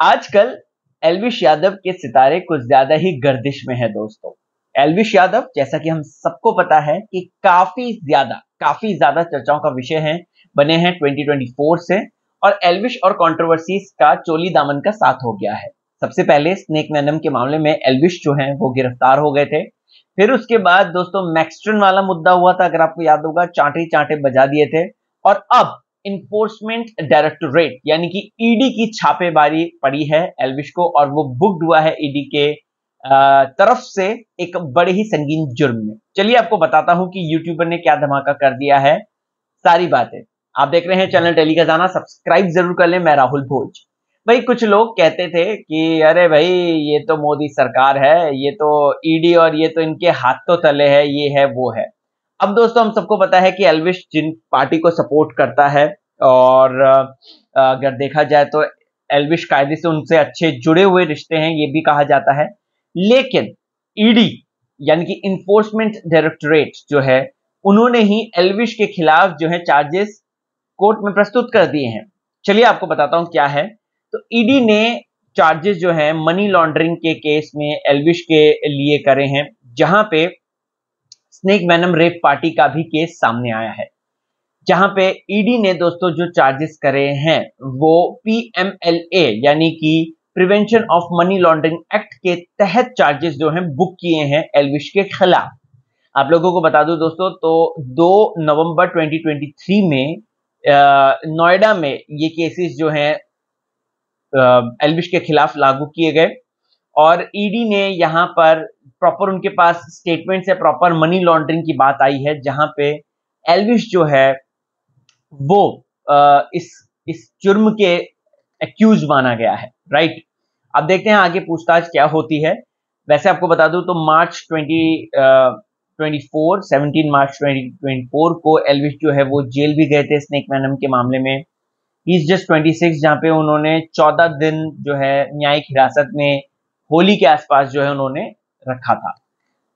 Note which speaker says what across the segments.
Speaker 1: आजकल एलविश यादव के सितारे कुछ ज्यादा ही गर्दिश में है दोस्तों एलविश यादव जैसा कि हम सबको पता है कि काफी ज्यादा काफी ज्यादा चर्चाओं का विषय है बने हैं 2024 से और एलविश और कॉन्ट्रोवर्सी का चोली दामन का साथ हो गया है सबसे पहले स्नेक मैनम के मामले में एलविश जो है वो गिरफ्तार हो गए थे फिर उसके बाद दोस्तों मैक्सटन वाला मुद्दा हुआ था अगर आपको याद होगा चांटे चांटे बजा दिए थे और अब इन्फोर्समेंट डायरेक्टोरेट यानी कि ईडी e की छापेमारी पड़ी है एलविश को और वो बुक्ड हुआ है ईडी e के तरफ से एक बड़े ही संगीन जुर्म में चलिए आपको बताता हूं कि यूट्यूबर ने क्या धमाका कर दिया है सारी बातें आप देख रहे हैं चैनल टेली का जाना सब्सक्राइब जरूर कर ले मैं राहुल भोज भाई कुछ लोग कहते थे कि अरे भाई ये तो मोदी सरकार है ये तो ईडी e और ये तो इनके हाथों तले है ये है वो है अब दोस्तों हम सबको पता है कि एलविश जिन पार्टी को सपोर्ट करता है और अगर देखा जाए तो एलविश कायदे से उनसे अच्छे जुड़े हुए रिश्ते हैं ये भी कहा जाता है लेकिन ईडी e यानी कि इन्फोर्समेंट डायरेक्टोरेट जो है उन्होंने ही एलविश के खिलाफ जो है चार्जेस कोर्ट में प्रस्तुत कर दिए हैं चलिए आपको बताता हूं क्या है तो ईडी e ने चार्जेस जो है मनी लॉन्ड्रिंग के केस में एलविश के लिए करे हैं जहां पे स्नेक वेनम रेप पार्टी का भी केस सामने आया है जहां पे ईडी e ने दोस्तों जो चार्जेस करे हैं वो पीएमएलए यानी कि prevention of money laundering act के तहत चार्जेस जो हैं बुक किए हैं एलविश के खिलाफ आप लोगों को बता दूं दोस्तों तो 2 नवंबर 2023 में नोएडा में ये केसेस जो हैं एलविश के खिलाफ लागू किए गए और ईडी e ने यहां पर प्रॉपर उनके पास स्टेटमेंट है प्रॉपर मनी लॉन्ड्रिंग की बात आई है जहां पे एलविश जो है वो आ, इस इस जुर्म के एक्यूज माना गया है राइट अब देखते हैं आगे पूछताछ क्या होती है वैसे आपको बता दूं तो March twenty twenty four seventeen March twenty twenty four को एलविश जो है वो जेल भी गए थे स्नेक मैनम के मामले में इस जस्ट 26 सिक्स जहाँ पे उन्होंने चौदह दिन जो है न्यायिक हिरासत में होली के आसपास जो है उन्होंने रखा था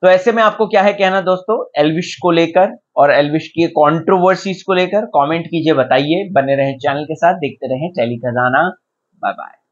Speaker 1: तो ऐसे में आपको क्या है कहना दोस्तों एलविश को लेकर और एलविश की कॉन्ट्रोवर्सीज को लेकर कमेंट कीजिए बताइए बने रहें चैनल के साथ देखते रहें टेली खजाना बाय बाय